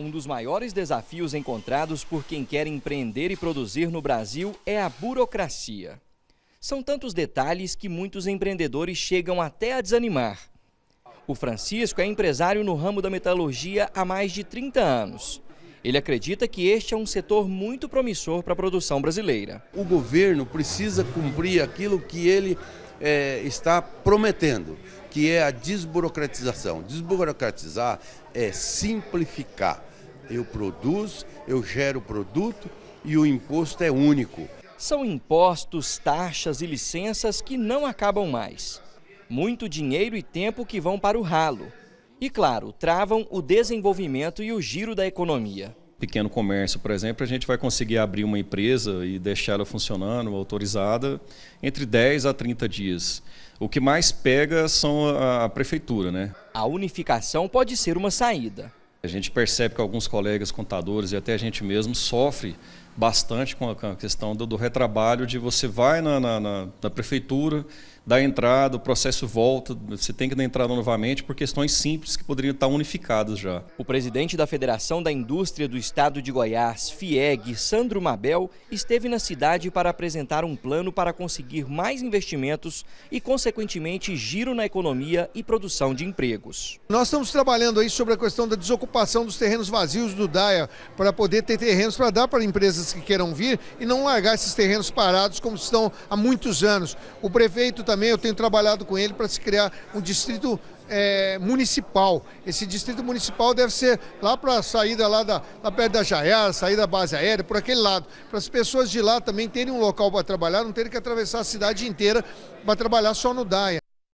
Um dos maiores desafios encontrados por quem quer empreender e produzir no Brasil é a burocracia. São tantos detalhes que muitos empreendedores chegam até a desanimar. O Francisco é empresário no ramo da metalurgia há mais de 30 anos. Ele acredita que este é um setor muito promissor para a produção brasileira. O governo precisa cumprir aquilo que ele é, está prometendo, que é a desburocratização. Desburocratizar é simplificar. Eu produzo, eu gero produto e o imposto é único. São impostos, taxas e licenças que não acabam mais. Muito dinheiro e tempo que vão para o ralo. E, claro, travam o desenvolvimento e o giro da economia pequeno comércio, por exemplo, a gente vai conseguir abrir uma empresa e deixá-la funcionando, autorizada, entre 10 a 30 dias. O que mais pega são a, prefeitura, né? A unificação pode ser uma saída. A gente percebe que alguns colegas contadores e até a gente mesmo sofre bastante com a questão do, do retrabalho de você vai na, na, na, na prefeitura, dá entrada, o processo volta, você tem que dar entrada novamente por questões simples que poderiam estar unificadas já. O presidente da Federação da Indústria do Estado de Goiás, FIEG, Sandro Mabel, esteve na cidade para apresentar um plano para conseguir mais investimentos e, consequentemente, giro na economia e produção de empregos. Nós estamos trabalhando aí sobre a questão da desocupação dos terrenos vazios do DAIA para poder ter terrenos para dar para empresas que queiram vir e não largar esses terrenos parados como estão há muitos anos. O prefeito também também eu tenho trabalhado com ele para se criar um distrito é, municipal. Esse distrito municipal deve ser lá para a saída lá, da, lá perto da Jaiara, saída da base aérea, por aquele lado. Para as pessoas de lá também terem um local para trabalhar, não terem que atravessar a cidade inteira para trabalhar só no DAIA.